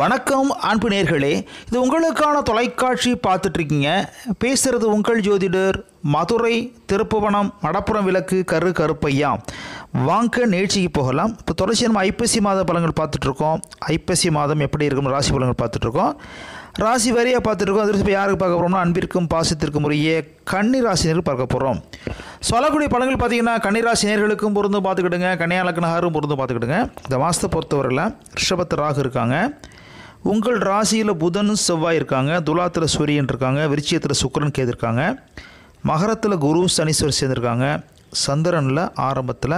வணக்கம் அன்பு நேர்களே இது உங்களுக்கான தொலைக்காட்சி பார்த்துட்ருக்கீங்க பேசுகிறது உங்கள் ஜோதிடர் மதுரை திருப்புவனம் மடப்புறம் விளக்கு கரு கருப்பையா வாங்க நிகழ்ச்சிக்கு போகலாம் இப்போ தொடர்ச்சி நம்ம ஐப்பசி மாத பலன்கள் பார்த்துட்ருக்கோம் ஐப்பசி மாதம் எப்படி இருக்கும் ராசி பலன்கள் பார்த்துட்ருக்கோம் ராசி வரியாக பார்த்துட்ருக்கோம் அதிர்ச்சி இப்போ யாருக்கு பார்க்க போகிறோம்னா அன்பிற்கும் பாசத்திற்கும் உரிய கன்னி ராசினர்கள் பார்க்க போகிறோம் சொல்லக்கூடிய படங்கள் பார்த்தீங்கன்னா கன்னி நேர்களுக்கும் பொருந்து பார்த்துக்கிடுங்க நகரும் பொருந்து பார்த்துக்கிடுங்க இந்த மாதத்தை பொறுத்தவரையில் ரிஷபத்து ராகு இருக்காங்க உங்கள் ராசியில் புதனும் செவ்வாய் இருக்காங்க துலாத்தில் சூரியன் இருக்காங்க விருச்சியத்தில் சுக்கரன் கேது மகரத்தில் குரு சனீஸ்வர் சேர்ந்துருக்காங்க சந்திரனில் ஆரம்பத்தில்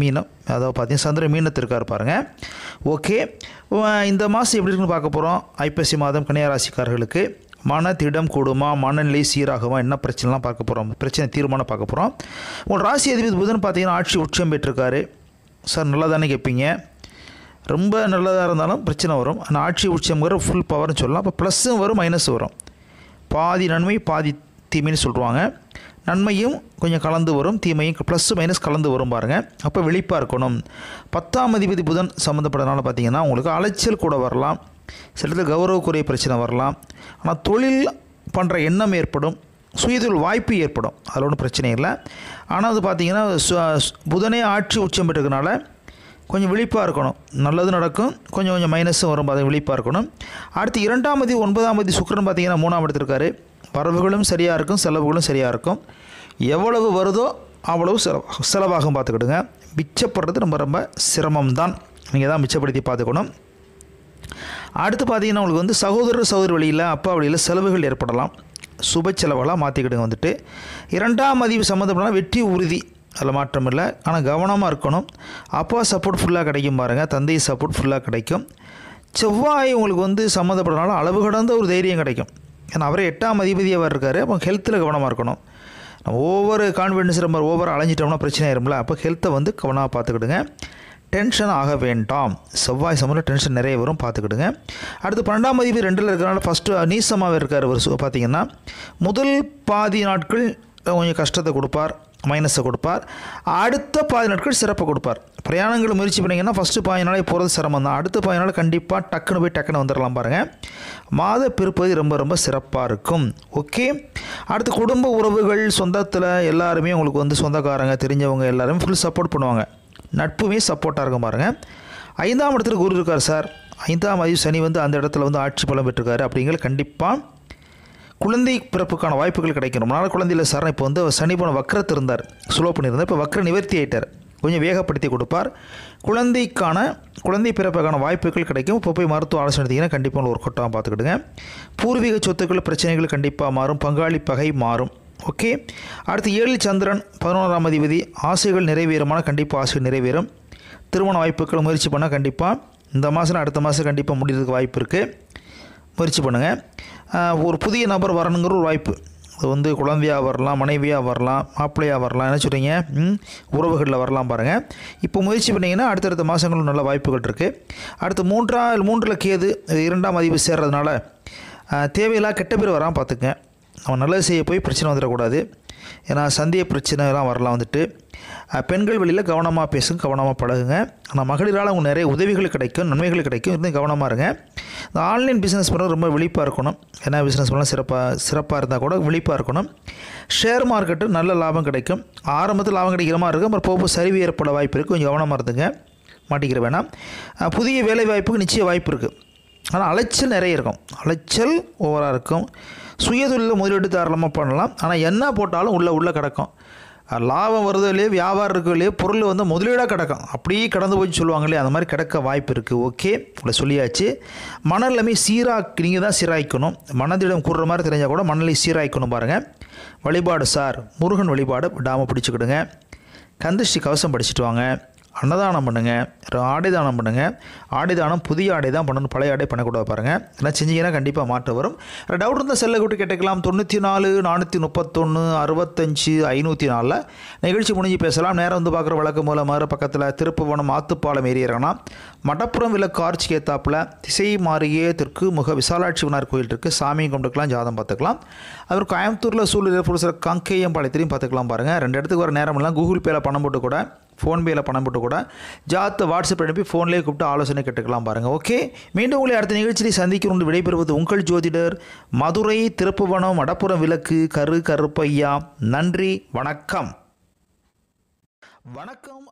மீனம் அதாவது பார்த்தீங்கன்னா சந்திரன் மீனத்திற்கார் பாருங்கள் ஓகே இந்த மாதம் எப்படி இருக்குன்னு பார்க்க போகிறோம் ஐப்பசி மாதம் கன்னியாராசிக்காரர்களுக்கு மன திடம் கூடுமா மனநிலை சீராகுமா என்ன பிரச்சனைலாம் பார்க்க போகிறோம் பிரச்சனை தீர்மானம் பார்க்க போகிறோம் உங்கள் ராசி அதிபதி புதன் பார்த்தீங்கன்னா ஆட்சி உச்சம் பெற்றிருக்காரு சார் நல்லா தானே கேட்பீங்க ரொம்ப நல்லதாக இருந்தாலும் பிரச்சனை வரும் ஆனால் ஆட்சி உச்சம்ங்கிற ஃபுல் பவர்னு சொல்லலாம் அப்போ ப்ளஸ்ஸும் வரும் மைனஸும் வரும் பாதி நன்மை பாதி தீமைன்னு சொல்லுவாங்க நன்மையும் கொஞ்சம் கலந்து வரும் தீமையும் ப்ளஸ் மைனஸ் கலந்து வரும் பாருங்கள் அப்போ வெளிப்பாக இருக்கணும் பத்தாம் அதிபதி புதன் சம்மந்தப்பட்டதுனால பார்த்திங்கன்னா உங்களுக்கு அலைச்சல் கூட வரலாம் சில இடத்துல கௌரவக்குறை பிரச்சனை வரலாம் ஆனால் தொழில் பண்ணுற எண்ணம் ஏற்படும் சுயதொழில் வாய்ப்பு ஏற்படும் அதில் ஒன்றும் பிரச்சனை இல்லை ஆனால் அது பார்த்திங்கன்னா புதனே ஆட்சி உச்சம் பெற்றதுனால கொஞ்சம் விழிப்பாக இருக்கணும் நல்லது நடக்கும் கொஞ்சம் கொஞ்சம் மைனஸும் வரும் அதை விழிப்பாக இருக்கணும் அடுத்து இரண்டாம் மதி ஒன்பதாம் தேதி சுக்கரன் பார்த்திங்கன்னா மூணாம் எடுத்திருக்காரு வரவுகளும் சரியாக இருக்கும் செலவுகளும் சரியாக இருக்கும் எவ்வளவு வருதோ அவ்வளவு செலவு செலவாகும் பார்த்துக்கிடுங்க மிச்சப்படுறது ரொம்ப ரொம்ப சிரமம் தான் நீங்கள் தான் மிச்சப்படுத்தி பார்த்துக்கணும் அடுத்து பார்த்திங்கன்னா உங்களுக்கு வந்து சகோதரர் சகோதரி வழியில் அப்பா வழியில் செலவுகள் ஏற்படலாம் சுப செலவெல்லாம் மாற்றிக்கிடுங்க வந்துட்டு இரண்டாம் அதிவு சம்மந்தப்படலாம் வெற்றி உறுதி அதில் மாற்றம் இல்லை ஆனால் கவனமாக இருக்கணும் அப்பா சப்போர்ட் ஃபுல்லாக கிடைக்கும் பாருங்கள் தந்தை சப்போர்ட் ஃபுல்லாக கிடைக்கும் செவ்வாய் உங்களுக்கு வந்து சம்மந்தப்படுறதுனால அளவு கடந்த ஒரு தைரியம் கிடைக்கும் ஏன்னா அவரே எட்டாம் அதிபதியாக இருக்கார் அப்போ ஹெல்த்தில் கவனமாக இருக்கணும் நம்ம ஒவ்வொரு கான்ஃபிடென்ஸ் நம்ம ஓவர் அலைஞ்சிட்டோம்னா பிரச்சனை ஆயிரும்ல அப்போ ஹெல்த்தை வந்து கவனமாக பார்த்துக்கிடுங்க டென்ஷன் ஆக வேண்டாம் செவ்வாய் சம்பந்தம் டென்ஷன் நிறைய வரும் பார்த்துக்கிடுங்க அடுத்து பன்னெண்டாம் அதிபதி ரெண்டில் இருக்கிறனால ஃபஸ்ட்டு நீசமாகவே இருக்கார் ஒரு பார்த்திங்கன்னா முதல் பாதி நாட்கள் கொஞ்சம் கஷ்டத்தை கொடுப்பார் மைனஸை கொடுப்பார் அடுத்த பாதி நாட்கள் சிறப்பை கொடுப்பார் பிரயாணங்கள் முயற்சி பண்ணிங்கன்னா ஃபஸ்ட்டு பாதி நாளே போகிறது சிரமம் தான் அடுத்த பாதி நாள் கண்டிப்பாக டக்குன்னு போய் டக்குன்னு வந்துடலாம் பாருங்கள் மாத பிற்பகுதி ரொம்ப ரொம்ப சிறப்பாக இருக்கும் ஓகே அடுத்து குடும்ப உறவுகள் சொந்தத்தில் எல்லாருமே உங்களுக்கு வந்து சொந்தக்காரங்க தெரிஞ்சவங்க எல்லாருமே ஃபுல் சப்போர்ட் பண்ணுவாங்க நட்புமே சப்போர்ட்டாக இருக்கும் பாருங்கள் ஐந்தாம் இடத்துல குரு இருக்கார் சார் ஐந்தாம் அதிவு சனி வந்து அந்த இடத்துல வந்து ஆட்சி பலம் பெற்றிருக்காரு அப்படிங்கிற கண்டிப்பாக குழந்தை பிறப்புக்கான வாய்ப்புகள் கிடைக்கும் ரொம்ப நாள் குழந்தையில் சரணம் இப்போ வந்து சனி போன வக்கரத்து இருந்தார் ஸ்லோ பண்ணியிருந்தார் இப்போ வக்கர நிவர்த்தி ஆகிட்டார் கொஞ்சம் வேகப்படுத்தி கொடுப்பார் குழந்தைக்கான குழந்தை பிறப்புக்கான வாய்ப்புகள் கிடைக்கும் இப்போ போய் மருத்துவ ஆலோசனை எடுத்திங்கன்னா கண்டிப்பாக ஒரு கொட்டாக பார்த்துக்கிடுங்க பூர்வீக சொத்துக்கள் பிரச்சனைகள் கண்டிப்பாக மாறும் பங்காளி பகை மாறும் ஓகே அடுத்து ஏழு சந்திரன் பதினோராம் அதிபதி ஆசைகள் நிறைவேறுமான கண்டிப்பாக ஆசைகள் நிறைவேறும் திருமண வாய்ப்புகள் முயற்சி பண்ணால் கண்டிப்பாக இந்த மாதம் அடுத்த மாதம் கண்டிப்பாக முடிகிறதுக்கு வாய்ப்பு இருக்குது முயற்சி பண்ணுங்கள் ஒரு புதிய நபர் வரணுங்கிற ஒரு வாய்ப்பு அது வந்து குழந்தையாக வரலாம் மனைவியாக வரலாம் மாப்பிள்ளையாக வரலாம் என்ன சொல்கிறீங்க உறவுகளில் வரலாம் பாருங்கள் இப்போ முயற்சி பண்ணிங்கன்னா அடுத்தடுத்த மாதங்களும் நல்ல வாய்ப்புகள் இருக்குது அடுத்து மூன்றா மூன்றில் கேது இரண்டாம் மதிப்பு சேர்றதுனால தேவையில்லா கெட்ட பேர் வராமல் பார்த்துக்கங்க அவன் நல்லது செய்ய போய் பிரச்சனை வந்துடக்கூடாது ஏன்னா சந்தைய பிரச்சனைலாம் வரலாம் வந்துட்டு பெண்கள் வெளியில் கவனமாக பேசுங்க கவனமாக பழகுங்க ஆனால் மகளிரால் அவங்க நிறைய உதவிகள் கிடைக்கும் நன்மைகள் கிடைக்கும் இருந்து கவனமாக இருங்க இந்த ஆன்லைன் பிஸ்னஸ் பண்ண ரொம்ப விழிப்பாக இருக்கணும் ஏன்னா பிஸ்னஸ் பண்ணலாம் சிறப்பாக சிறப்பாக இருந்தால் கூட விழிப்பாக இருக்கணும் ஷேர் மார்க்கெட்டு நல்ல லாபம் கிடைக்கும் ஆரம்பத்தில் லாபம் கிடைக்கிற மாதிரி இருக்கும் அப்புறம் போக சரிவு ஏற்பட வாய்ப்பு இருக்குது கொஞ்சம் கவனமாக இருந்துங்க மாட்டிக்கிற வேணாம் புதிய வேலை வாய்ப்புக்கு நிச்சய வாய்ப்பு இருக்குது ஆனால் அலைச்சல் நிறைய இருக்கும் அலைச்சல் ஓவராக இருக்கும் சுயதொழில் முதலீடு தாராளமாக பண்ணலாம் ஆனால் என்ன போட்டாலும் உள்ளே உள்ளே கிடக்கும் லாபம் வருதோ இல்லையோ வியாபாரம் இருக்கோ பொருள் வந்து முதலீடாக கிடக்கும் அப்படியே கடந்து போய் சொல்லுவாங்களே அந்த மாதிரி கிடக்க வாய்ப்பு இருக்குது ஓகே இவ்வளோ சொல்லியாச்சு மணல் சீரா சீராக்கி நீங்கள் தான் சீராய்க்கணும் மனதிடம் கூடுற மாதிரி தெரிஞ்சால் கூட மணலை சீராய்க்கணும் பாருங்கள் வழிபாடு சார் முருகன் வழிபாடு விடாமல் பிடிச்சிக்கிடுங்க கந்தஷ்டி கவசம் படிச்சுட்டு வாங்க அன்னதானம் பண்ணுங்கள் ஆடை தானம் பண்ணுங்கள் ஆடை தானம் புதிய ஆடை தான் பண்ணணும் பழைய ஆடை பண்ணக்கூடாது பாருங்கள் ஏன்னா செஞ்சீங்கன்னா கண்டிப்பாக மாற்றம் வரும் டவுட் இருந்தால் செல்லை கூட்டு கேட்டுக்கலாம் தொண்ணூற்றி நாலு நானூற்றி முப்பத்தொன்று அறுபத்தஞ்சு ஐநூற்றி நாலில் நிகழ்ச்சி முடிஞ்சு பேசலாம் நேரம் வந்து பார்க்குற வழக்கு மூலம் மூலமாக பக்கத்தில் திருப்புவனம் ஆத்துப்பாலம் ஏறி இறங்கினா மடப்புறம் விளக்கு ஆர்ச்சி கேத்தாப்பில் திசை மாறியே தெற்கு முக விசாலாட்சி வினார் கோயில் இருக்குது சாமியும் கொண்டுக்கலாம் ஜாதம் பார்த்துக்கலாம் அவர் கோயம்புத்தூரில் சூழ்நிலை புதுசாக கங்கையம்பாளையத்திலையும் பாளையத்திலையும் பார்த்துக்கலாம் பாருங்கள் ரெண்டு இடத்துக்கு வர நேரம்லாம் கூகுள் பேயில் பணம் போட்டு கூட ஃபோன்பேயில் பணம் போட்டு கூட ஜாத்து வாட்ஸ்அப் அனுப்பி ஃபோன்லேயே கூப்பிட்டு ஆலோசனை கேட்டுக்கலாம் பாருங்கள் ஓகே மீண்டும் உங்களை அடுத்த நிகழ்ச்சியில் சந்திக்கிறோம் விடைபெறுவது உங்கள் ஜோதிடர் மதுரை திருப்புவனம் அடப்புறம் விளக்கு கரு கருப்பையா நன்றி வணக்கம் வணக்கம்